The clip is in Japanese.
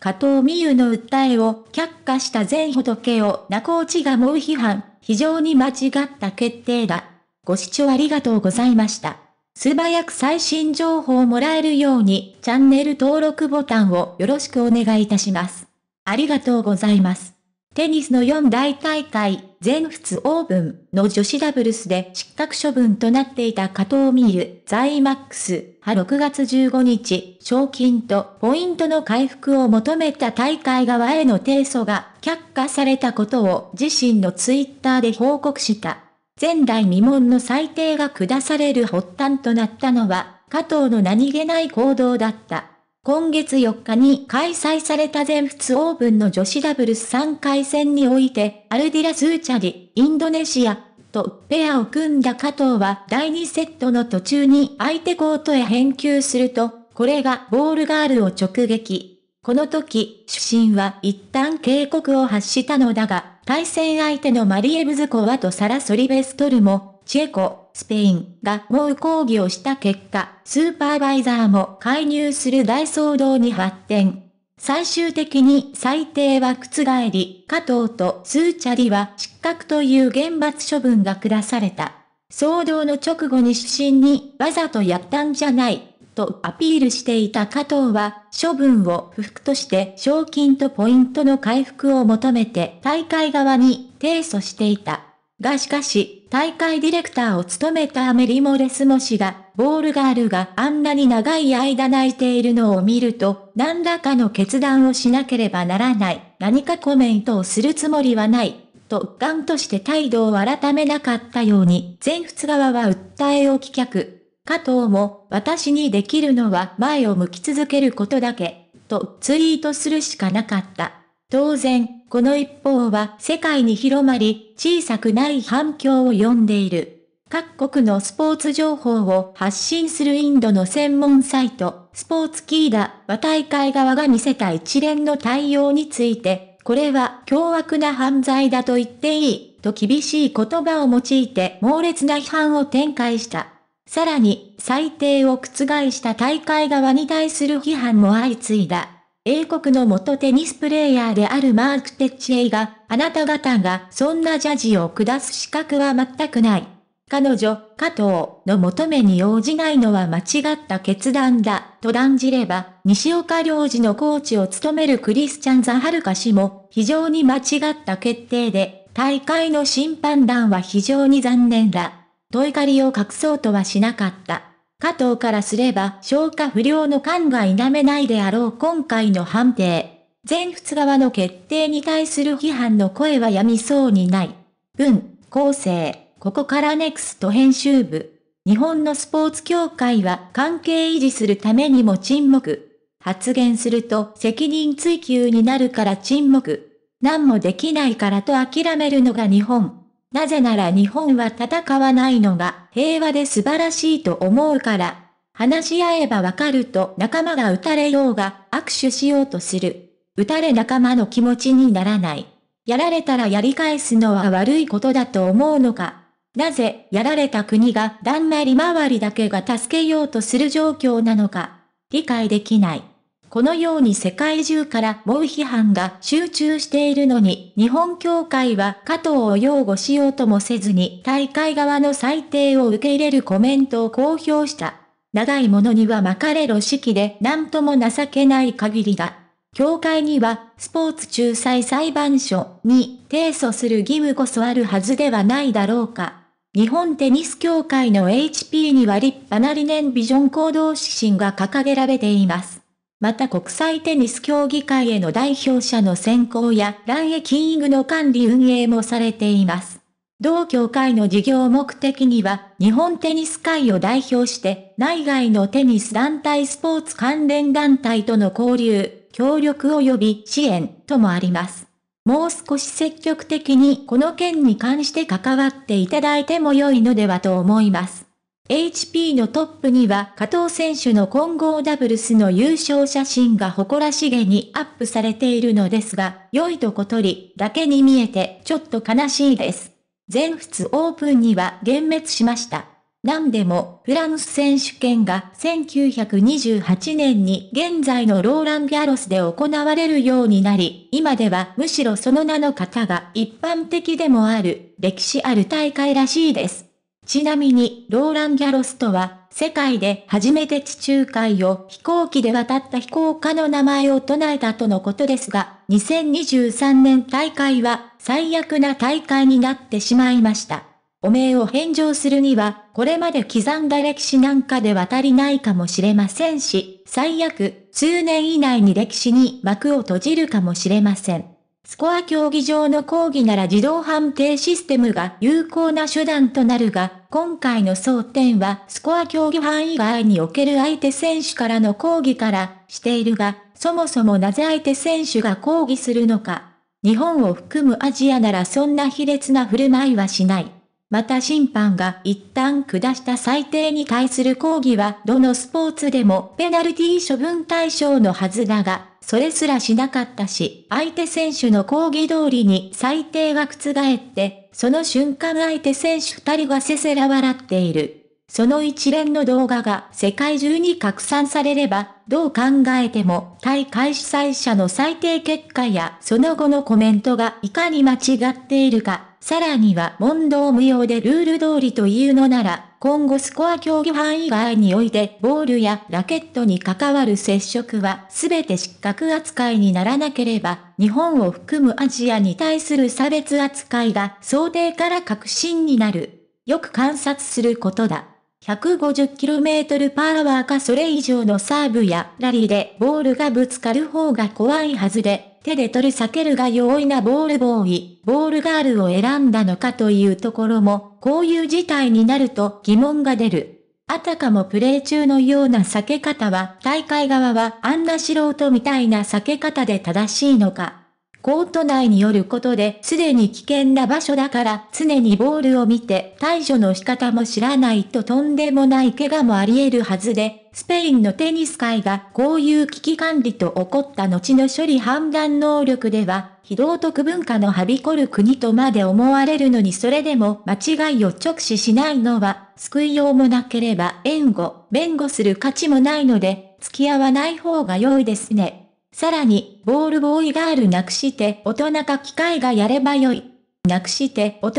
加藤美優の訴えを却下した全仏を名コーチが猛批判、非常に間違った決定だ。ご視聴ありがとうございました。素早く最新情報をもらえるようにチャンネル登録ボタンをよろしくお願いいたします。ありがとうございます。テニスの四大大会、全仏オープンの女子ダブルスで失格処分となっていた加藤美優、ザイマックス、派6月15日、賞金とポイントの回復を求めた大会側への提訴が却下されたことを自身のツイッターで報告した。前代未聞の裁定が下される発端となったのは、加藤の何気ない行動だった。今月4日に開催された全仏オープンの女子ダブルス3回戦において、アルディラ・スーチャリ、インドネシア、とペアを組んだ加藤は第2セットの途中に相手コートへ返球すると、これがボールガールを直撃。この時、主審は一旦警告を発したのだが、対戦相手のマリエブズコワとサラ・ソリベストルも、チェコ、スペインが猛抗議をした結果、スーパーバイザーも介入する大騒動に発展。最終的に最低は覆り、加藤とスーチャリは失格という厳罰処分が下された。騒動の直後に主審にわざとやったんじゃない、とアピールしていた加藤は、処分を不服として賞金とポイントの回復を求めて大会側に提訴していた。がしかし、大会ディレクターを務めたアメリ・モレスモ氏が、ボールガールがあんなに長い間泣いているのを見ると、何らかの決断をしなければならない、何かコメントをするつもりはない、とガンとして態度を改めなかったように、全仏側は訴えを棄却。加藤も、私にできるのは前を向き続けることだけ、とツイートするしかなかった。当然、この一方は世界に広まり、小さくない反響を呼んでいる。各国のスポーツ情報を発信するインドの専門サイト、スポーツキーダは大会側が見せた一連の対応について、これは凶悪な犯罪だと言っていい、と厳しい言葉を用いて猛烈な批判を展開した。さらに、裁定を覆した大会側に対する批判も相次いだ。英国の元テニスプレーヤーであるマーク・テッチェイが、あなた方がそんなジャジを下す資格は全くない。彼女、加藤の求めに応じないのは間違った決断だ、と断じれば、西岡良治のコーチを務めるクリスチャン・ザ・ハルカ氏も、非常に間違った決定で、大会の審判団は非常に残念だ。と怒りを隠そうとはしなかった。加藤からすれば消化不良の感が否めないであろう今回の判定。全仏側の決定に対する批判の声はやみそうにない。文、構成、ここからネクスト編集部。日本のスポーツ協会は関係維持するためにも沈黙。発言すると責任追及になるから沈黙。何もできないからと諦めるのが日本。なぜなら日本は戦わないのが平和で素晴らしいと思うから。話し合えばわかると仲間が撃たれようが握手しようとする。撃たれ仲間の気持ちにならない。やられたらやり返すのは悪いことだと思うのか。なぜ、やられた国がだんまり回りだけが助けようとする状況なのか。理解できない。このように世界中から猛批判が集中しているのに、日本協会は加藤を擁護しようともせずに大会側の裁定を受け入れるコメントを公表した。長いものには巻かれろ式で何とも情けない限りだ。協会には、スポーツ仲裁裁判所に提訴する義務こそあるはずではないだろうか。日本テニス協会の HP には立派な理念ビジョン行動指針が掲げられています。また国際テニス協議会への代表者の選考やランエキングの管理運営もされています。同協会の事業目的には、日本テニス界を代表して、内外のテニス団体スポーツ関連団体との交流、協力及び支援ともあります。もう少し積極的にこの件に関して関わっていただいても良いのではと思います。HP のトップには加藤選手の混合ダブルスの優勝写真が誇らしげにアップされているのですが、良いと小鳥だけに見えてちょっと悲しいです。全仏オープンには幻滅しました。何でも、フランス選手権が1928年に現在のローラン・ギャロスで行われるようになり、今ではむしろその名の方が一般的でもある、歴史ある大会らしいです。ちなみに、ローラン・ギャロスとは、世界で初めて地中海を飛行機で渡った飛行家の名前を唱えたとのことですが、2023年大会は最悪な大会になってしまいました。汚名を返上するには、これまで刻んだ歴史なんかで渡りないかもしれませんし、最悪、数年以内に歴史に幕を閉じるかもしれません。スコア競技場の講義なら自動判定システムが有効な手段となるが、今回の争点はスコア競技範囲外における相手選手からの抗議からしているが、そもそもなぜ相手選手が抗議するのか。日本を含むアジアならそんな卑劣な振る舞いはしない。また審判が一旦下した裁定に対する抗議はどのスポーツでもペナルティ処分対象のはずだが、それすらしなかったし、相手選手の抗議通りに裁定が覆って、その瞬間相手選手二人がせせら笑っている。その一連の動画が世界中に拡散されれば、どう考えても大会主催者の最低結果やその後のコメントがいかに間違っているかさらには問答無用でルール通りというのなら、今後スコア競技範囲外において、ボールやラケットに関わる接触は全て失格扱いにならなければ、日本を含むアジアに対する差別扱いが想定から確信になる。よく観察することだ。150km パーワーかそれ以上のサーブやラリーでボールがぶつかる方が怖いはずで、手で取る避けるが容易なボールボーイ、ボールガールを選んだのかというところも、こういう事態になると疑問が出る。あたかもプレー中のような避け方は、大会側はあんな素人みたいな避け方で正しいのか。コート内によることで、すでに危険な場所だから、常にボールを見て、対処の仕方も知らないととんでもない怪我もあり得るはずで、スペインのテニス界がこういう危機管理と起こった後の処理判断能力では、非道徳文化のはびこる国とまで思われるのにそれでも間違いを直視しないのは、救いようもなければ援護、弁護する価値もないので、付き合わない方が良いですね。さらに、ボールボーイガールなくして大人か機械がやれば良い。なくして大人